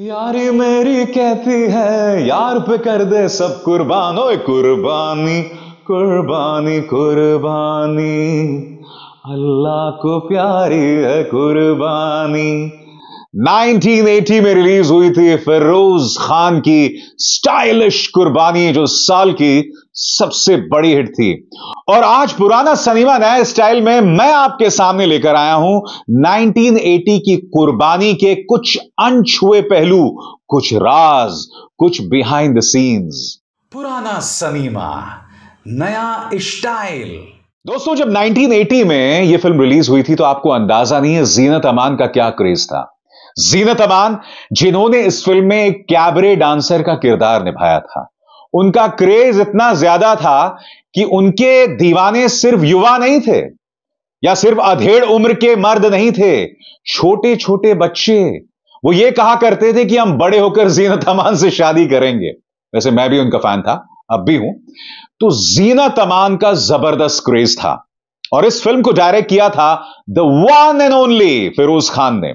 यारी मेरी कहती है यार पे कर दे सब कुर्बान ओए कुर्बानी कुर्बानी कुर्बानी अल्लाह को प्यारी है कुर्बानी 1980 में रिलीज हुई थी फिरोज खान की स्टाइलिश कुर्बानी जो साल की सबसे बड़ी हिट थी और आज पुराना सनीमा नए स्टाइल में मैं आपके सामने लेकर आया हूं 1980 की कुर्बानी के कुछ अनछुए पहलू कुछ राज कुछ बिहाइंड द सीन्स पुराना सनीमा नया स्टाइल दोस्तों जब 1980 में यह फिल्म रिलीज हुई थी तो आपको अंदाजा नहीं है जीनत अमान का क्या क्रेज था जीनत अमान जिन्होंने इस फिल्म में एक कैबरे डांसर का किरदार निभाया था उनका क्रेज इतना ज्यादा था कि उनके दीवाने सिर्फ युवा नहीं थे या सिर्फ अधेड़ उम्र के मर्द नहीं थे छोटे छोटे बच्चे वो ये कहा करते थे कि हम बड़े होकर जीना तमान से शादी करेंगे वैसे मैं भी उनका फैन था अब भी हूं तो जीना तमान का जबरदस्त क्रेज था और इस फिल्म को डायरेक्ट किया था the one and only Feroz Khan ने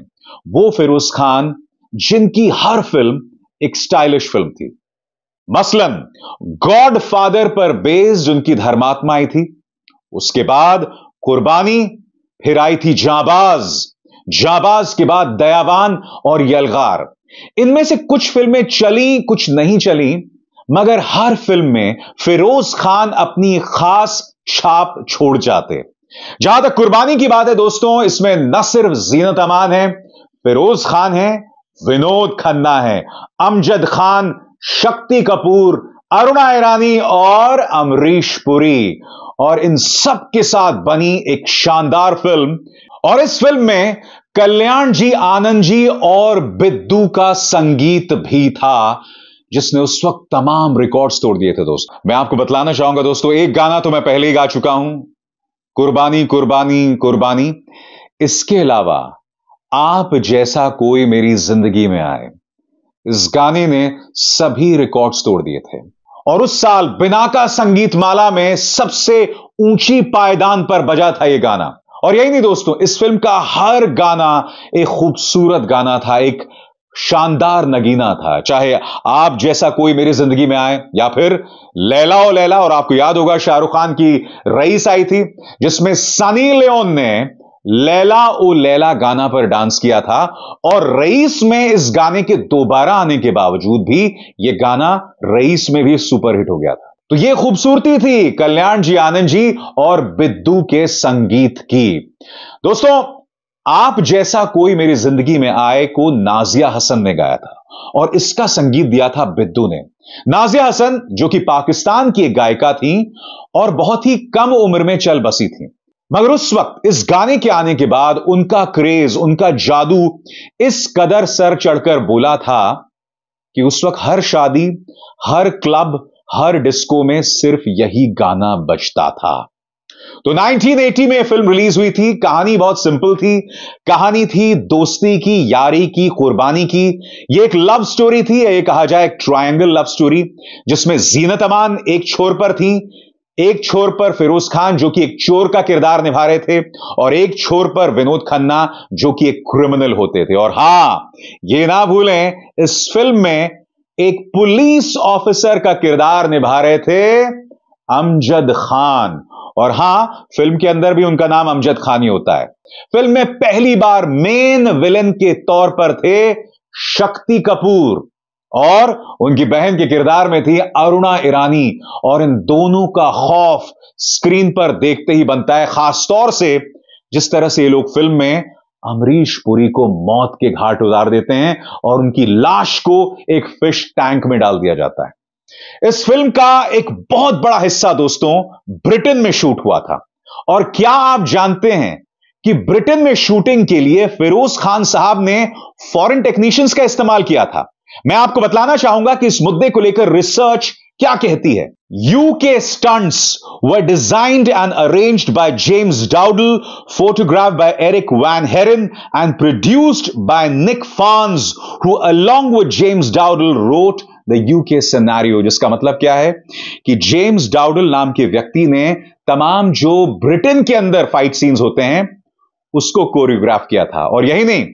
वो फिरोज खान जिनकी हर फिल्म एक स्टाइलिश फिल्म थी मसलन गॉड फादर पर बेस्ड उनकी धर्मात्मा आई थी उसके बाद कुर्बानी फिर आई थी जाबाज जाबाज के बाद दयावान और यलगार इनमें से कुछ फिल्में चली कुछ नहीं चली मगर हर फिल्म में फिरोज खान अपनी खास छाप छोड़ जाते जहां तक कुर्बानी की बात है दोस्तों इसमें न सिर्फ जीनत अमान है फिरोज खान है विनोद खन्ना है अमजद खान शक्ति कपूर अरुणा ईरानी और अमरीश पुरी और इन सब के साथ बनी एक शानदार फिल्म और इस फिल्म में कल्याण जी आनंद जी और बिद्दू का संगीत भी था जिसने उस वक्त तमाम रिकॉर्ड्स तोड़ दिए थे दोस्त मैं आपको बतलाना चाहूंगा दोस्तों एक गाना तो मैं पहले ही गा चुका हूं कुर्बानी कुर्बानी कुर्बानी इसके अलावा आप जैसा कोई मेरी जिंदगी में आए इस गाने ने सभी रिकॉर्ड्स तोड़ दिए थे और उस साल बिना संगीत माला में सबसे ऊंची पायदान पर बजा था यह गाना और यही नहीं दोस्तों इस फिल्म का हर गाना एक खूबसूरत गाना था एक शानदार नगीना था चाहे आप जैसा कोई मेरी जिंदगी में आए या फिर लैला ओ लैला और आपको याद होगा शाहरुख खान की रईस आई थी जिसमें सनी लियोन ने लैला ओ लैला गाना पर डांस किया था और रईस में इस गाने के दोबारा आने के बावजूद भी यह गाना रईस में भी सुपरहिट हो गया था तो ये खूबसूरती थी कल्याण जी आनंद जी और बिद्दू के संगीत की दोस्तों आप जैसा कोई मेरी जिंदगी में आए को नाजिया हसन ने गाया था और इसका संगीत दिया था बिद्दू ने नाजिया हसन जो कि पाकिस्तान की एक गायिका थी और बहुत ही कम उम्र में चल बसी थी मगर उस वक्त इस गाने के आने के बाद उनका क्रेज उनका जादू इस कदर सर चढ़कर बोला था कि उस वक्त हर शादी हर क्लब हर डिस्को में सिर्फ यही गाना बजता था तो 1980 में फिल्म रिलीज हुई थी कहानी बहुत सिंपल थी कहानी थी दोस्ती की यारी की कुर्बानी की यह एक लव स्टोरी थी ये कहा जाए एक ट्रायंगल लव स्टोरी जिसमें जीनत अमान एक छोर पर थी एक छोर पर फिरोज खान जो कि एक चोर का किरदार निभा रहे थे और एक छोर पर विनोद खन्ना जो कि एक क्रिमिनल होते थे और हां ये ना भूलें इस फिल्म में एक पुलिस ऑफिसर का किरदार निभा रहे थे अमजद खान और हां फिल्म के अंदर भी उनका नाम अमजद खान ही होता है फिल्म में पहली बार मेन विलन के तौर पर थे शक्ति कपूर और उनकी बहन के किरदार में थी अरुणा ईरानी और इन दोनों का खौफ स्क्रीन पर देखते ही बनता है खासतौर से जिस तरह से ये लोग फिल्म में अमरीश पुरी को मौत के घाट उतार देते हैं और उनकी लाश को एक फिश टैंक में डाल दिया जाता है इस फिल्म का एक बहुत बड़ा हिस्सा दोस्तों ब्रिटेन में शूट हुआ था और क्या आप जानते हैं कि ब्रिटेन में शूटिंग के लिए फिरोज खान साहब ने फॉरेन टेक्नीशियंस का इस्तेमाल किया था मैं आपको बतलाना चाहूंगा कि इस मुद्दे को लेकर रिसर्च क्या कहती है UK stunts were designed and arranged by James Dowdall photograph by Eric van Haren and produced by Nick Fons who along with James Dowdall wrote the UK scenario जिसका मतलब क्या है कि जेम्स डाउडल नाम के व्यक्ति ने तमाम जो ब्रिटेन के अंदर फाइट सीन्स होते हैं उसको कोरियोग्राफ किया था और यही नहीं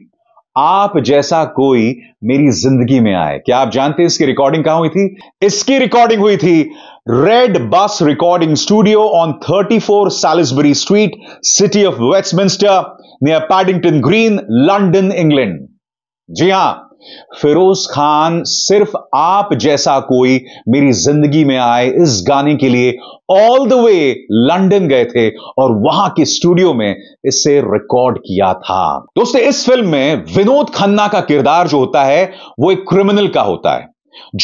आप जैसा कोई मेरी जिंदगी में आए क्या आप जानते हैं इसकी रिकॉर्डिंग कहां हुई थी इसकी रिकॉर्डिंग हुई थी red bus recording studio on 34 Salisbury Street city of Westminster near Paddington Green London England जी हां फिरोज खान सिर्फ आप जैसा कोई मेरी जिंदगी में आए इस गाने के लिए ऑल द वे लंदन गए थे और वहां के स्टूडियो में इसे रिकॉर्ड किया था दोस्तों इस फिल्म में विनोद खन्ना का किरदार जो होता है वो एक क्रिमिनल का होता है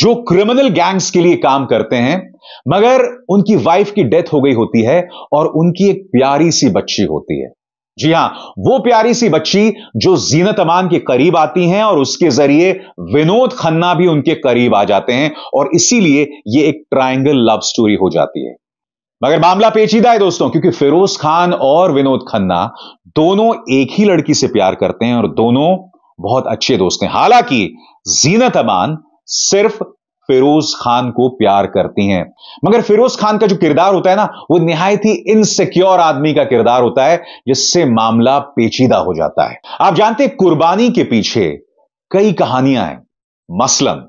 जो क्रिमिनल गैंग्स के लिए काम करते हैं मगर उनकी वाइफ की डेथ हो गई होती है और उनकी एक प्यारी सी बच्ची होती है जी हां वो प्यारी सी बच्ची जो जीनत अमान के करीब आती हैं और उसके जरिए विनोद खन्ना भी उनके करीब आ जाते हैं और इसीलिए ये एक ट्रायंगल लव स्टोरी हो जाती है मगर मामला पेचीदा है दोस्तों क्योंकि फिरोज खान और विनोद खन्ना दोनों एक ही लड़की से प्यार करते हैं और दोनों बहुत अच्छे दोस्त हैं हालांकि जीनत अमान सिर्फ फिरोज खान को प्यार करती हैं मगर फिरोज खान का जो किरदार होता है ना वो निहायत ही इनसिक्योर आदमी का किरदार होता है जिससे मामला पेचीदा हो जाता है आप जानते हैं कुर्बानी के पीछे कई कहानियां हैं मसलन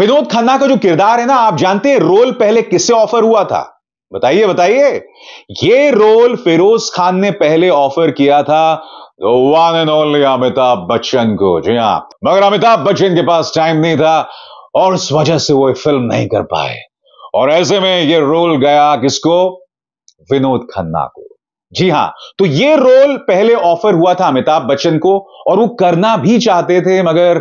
विनोद खन्ना का जो किरदार है ना आप जानते हैं रोल पहले किससे ऑफर हुआ था बताइए बताइए ये रोल फिरोज खान ने पहले ऑफर किया था one and only Amitabh Bachchan को जी हां मगर अमिताभ बच्चन के पास टाइम नहीं था और उस वजह से वो फिल्म नहीं कर पाए और ऐसे में ये रोल गया किसको विनोद खन्ना को जी हां तो ये रोल पहले ऑफर हुआ था अमिताभ बच्चन को और वो करना भी चाहते थे मगर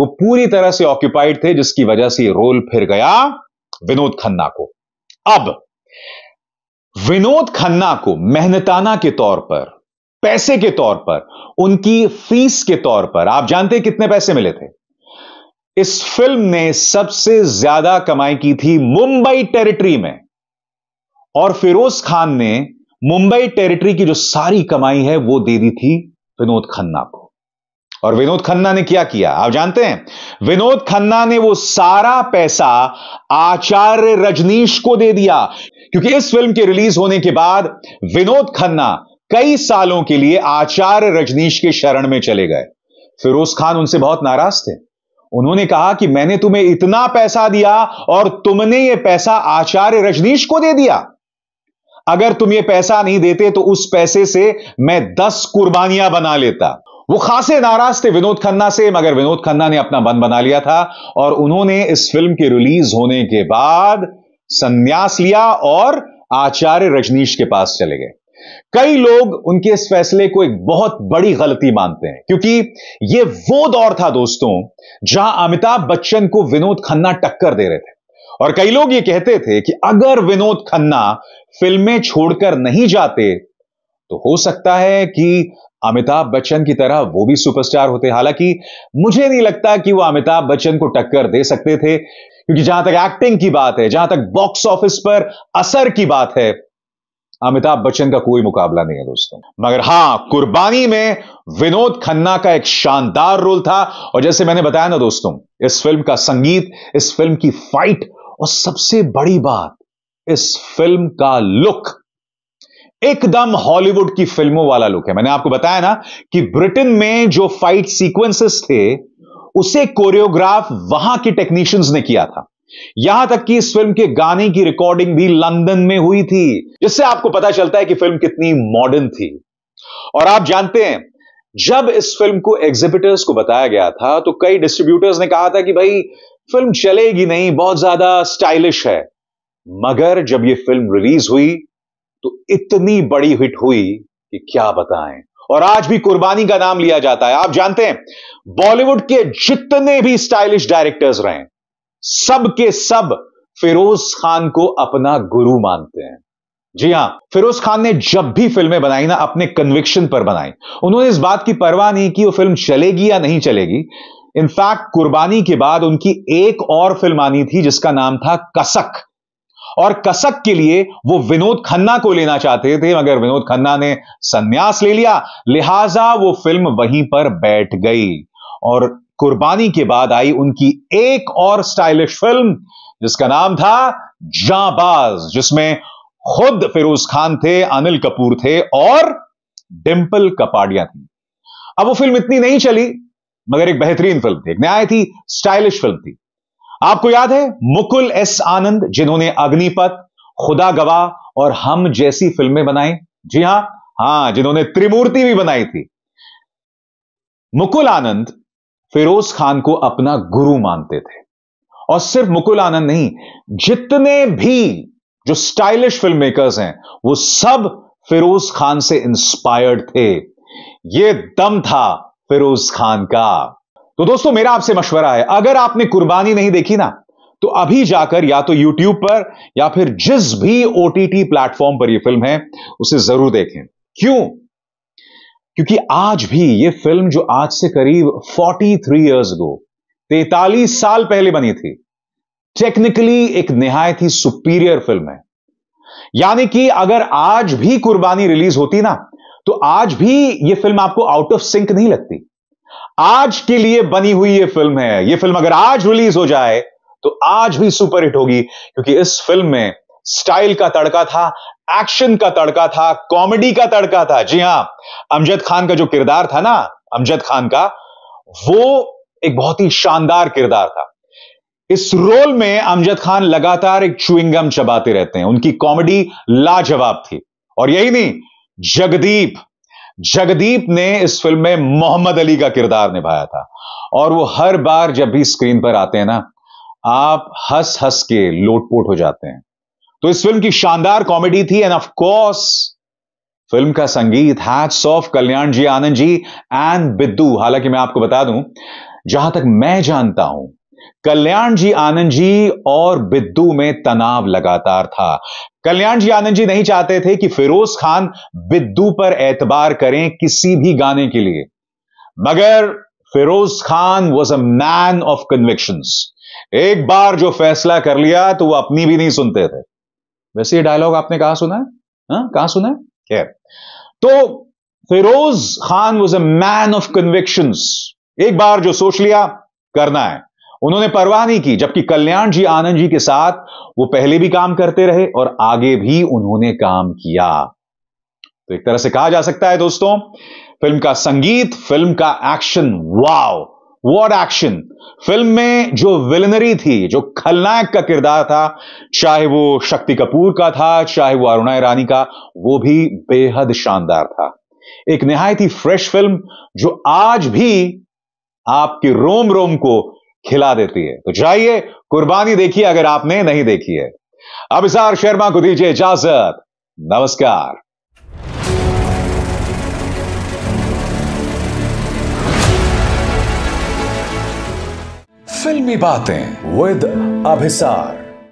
वो पूरी तरह से ऑक्यूपाइड थे जिसकी वजह से ये रोल फिर गया विनोद खन्ना को अब विनोद खन्ना को मेहनताना के तौर पर पैसे के तौर पर उनकी फीस के तौर पर आप जानते कितने पैसे मिले थे इस फिल्म ने सबसे ज्यादा कमाई की थी मुंबई टेरिटरी में और फिरोज खान ने मुंबई टेरिटरी की जो सारी कमाई है वो दे दी थी विनोद खन्ना को और विनोद खन्ना ने क्या किया आप जानते हैं विनोद खन्ना ने वो सारा पैसा आचार्य रजनीश को दे दिया क्योंकि इस फिल्म के रिलीज होने के बाद विनोद खन्ना कई सालों के लिए आचार्य रजनीश के शरण में चले गए फिरोज खान उनसे बहुत नाराज थे उन्होंने कहा कि मैंने तुम्हें इतना पैसा दिया और तुमने यह पैसा आचार्य रजनीश को दे दिया अगर तुम ये पैसा नहीं देते तो उस पैसे से मैं दस कुर्बानियां बना लेता वो खासे नाराज थे विनोद खन्ना से मगर विनोद खन्ना ने अपना मन बना लिया था और उन्होंने इस फिल्म के रिलीज होने के बाद संन्यास लिया और आचार्य रजनीश के पास चले गए कई लोग उनके इस फैसले को एक बहुत बड़ी गलती मानते हैं क्योंकि यह वो दौर था दोस्तों जहां अमिताभ बच्चन को विनोद खन्ना टक्कर दे रहे थे और कई लोग ये कहते थे कि अगर विनोद खन्ना फिल्में छोड़कर नहीं जाते तो हो सकता है कि अमिताभ बच्चन की तरह वो भी सुपरस्टार होते हालांकि मुझे नहीं लगता कि वो अमिताभ बच्चन को टक्कर दे सकते थे क्योंकि जहां तक एक्टिंग की बात है जहां तक बॉक्स ऑफिस पर असर की बात है अमिताभ बच्चन का कोई मुकाबला नहीं है दोस्तों मगर हां कुर्बानी में विनोद खन्ना का एक शानदार रोल था और जैसे मैंने बताया ना दोस्तों इस फिल्म का संगीत इस फिल्म की फाइट और सबसे बड़ी बात इस फिल्म का लुक एकदम हॉलीवुड की फिल्मों वाला लुक है मैंने आपको बताया ना कि ब्रिटेन में जो फाइट सीक्वेंसेस थे उसे कोरियोग्राफ वहां के टेक्नीशियंस ने किया था यहां तक कि इस फिल्म के गाने की रिकॉर्डिंग भी लंदन में हुई थी जिससे आपको पता चलता है कि फिल्म कितनी मॉडर्न थी और आप जानते हैं जब इस फिल्म को एग्जिबिटर्स को बताया गया था तो कई डिस्ट्रीब्यूटर्स ने कहा था कि भाई फिल्म चलेगी नहीं बहुत ज्यादा स्टाइलिश है मगर जब यह फिल्म रिलीज हुई तो इतनी बड़ी हिट हुई कि क्या बताएं और आज भी कुर्बानी का नाम लिया जाता है आप जानते हैं बॉलीवुड के जितने भी स्टाइलिश डायरेक्टर्स रहे सब के सब फिरोज खान को अपना गुरु मानते हैं जी हां फिरोज खान ने जब भी फिल्में बनाई ना अपने कन्विक्शन पर बनाई उन्होंने इस बात की परवाह नहीं की वो फिल्म चलेगी या नहीं चलेगी इनफैक्ट कुर्बानी के बाद उनकी एक और फिल्म आनी थी जिसका नाम था कसक और कसक के लिए वो विनोद खन्ना को लेना चाहते थे मगर विनोद खन्ना ने संन्यास ले लिया लिहाजा वो फिल्म वहीं पर बैठ गई और कुर्बानी के बाद आई उनकी एक और स्टाइलिश फिल्म जिसका नाम था जाबाज जिसमें खुद फिरोज खान थे अनिल कपूर थे और डिंपल कपाड़िया थी अब वो फिल्म इतनी नहीं चली मगर एक बेहतरीन फिल्म थी न्याय थी स्टाइलिश फिल्म थी आपको याद है मुकुल एस आनंद जिन्होंने अग्निपथ खुदा गवा और हम जैसी फिल्में बनाई जी हां हां जिन्होंने त्रिमूर्ति भी बनाई थी मुकुल आनंद फिरोज खान को अपना गुरु मानते थे और सिर्फ मुकुल आनंद नहीं जितने भी जो स्टाइलिश फिल्म मेकर्स हैं वो सब फिरोज खान से इंस्पायर्ड थे ये दम था फिरोज खान का तो दोस्तों मेरा आपसे मशवरा है अगर आपने कुर्बानी नहीं देखी ना तो अभी जाकर या तो YouTube पर या फिर जिस भी OTT प्लेटफॉर्म पर यह फिल्म है उसे जरूर देखें क्यों क्योंकि आज भी ये फिल्म जो आज से करीब 43 इयर्स गो तैतालीस साल पहले बनी थी टेक्निकली एक निहायत ही सुपीरियर फिल्म है यानी कि अगर आज भी कुर्बानी रिलीज होती ना तो आज भी ये फिल्म आपको आउट ऑफ सिंक नहीं लगती आज के लिए बनी हुई ये फिल्म है ये फिल्म अगर आज रिलीज हो जाए तो आज भी सुपरहिट होगी क्योंकि इस फिल्म में स्टाइल का तड़का था एक्शन का तड़का था कॉमेडी का तड़का था जी हां अमजद खान का जो किरदार था ना अमजद खान का वो एक बहुत ही शानदार किरदार था इस रोल में अमजद खान लगातार एक चुविंगम चबाते रहते हैं उनकी कॉमेडी लाजवाब थी और यही नहीं जगदीप जगदीप ने इस फिल्म में मोहम्मद अली का किरदार निभाया था और वो हर बार जब भी स्क्रीन पर आते हैं ना आप हंस हंस के लोटपोट हो जाते हैं तो इस फिल्म की शानदार कॉमेडी थी एंड ऑफ कोर्स फिल्म का संगीत hats off Kalyan ji Anand ji and Biddu हालांकि मैं आपको बता दूं जहां तक मैं जानता हूं कल्याण जी आनंद जी और बिद्दू में तनाव लगातार था कल्याण जी आनंद जी नहीं चाहते थे कि फिरोज खान बिद्दू पर एतबार करें किसी भी गाने के लिए मगर Feroz Khan was a man of convictions एक बार जो फैसला कर लिया तो वो अपनी भी नहीं सुनते थे वैसे ये डायलॉग आपने कहा सुना है हाँ, कहा सुना है तो Feroz Khan was a man of conviction एक बार जो सोच लिया करना है उन्होंने परवाह नहीं की जबकि कल्याण जी आनंद जी के साथ वो पहले भी काम करते रहे और आगे भी उन्होंने काम किया तो एक तरह से कहा जा सकता है दोस्तों फिल्म का संगीत फिल्म का action wow war action film में जो विलनरी थी जो खलनायक का किरदार था चाहे वो शक्ति कपूर का था चाहे वो अरुणा ईरानी का वो भी बेहद शानदार था एक निहायत ही फ्रेश फिल्म जो आज भी आपके रोम रोम को खिला देती है तो जाइए कुर्बानी देखिए अगर आपने नहीं देखी है अब शर्मा को दीजिए इजाजत नमस्कार फिल्मी बातें विद अभिसार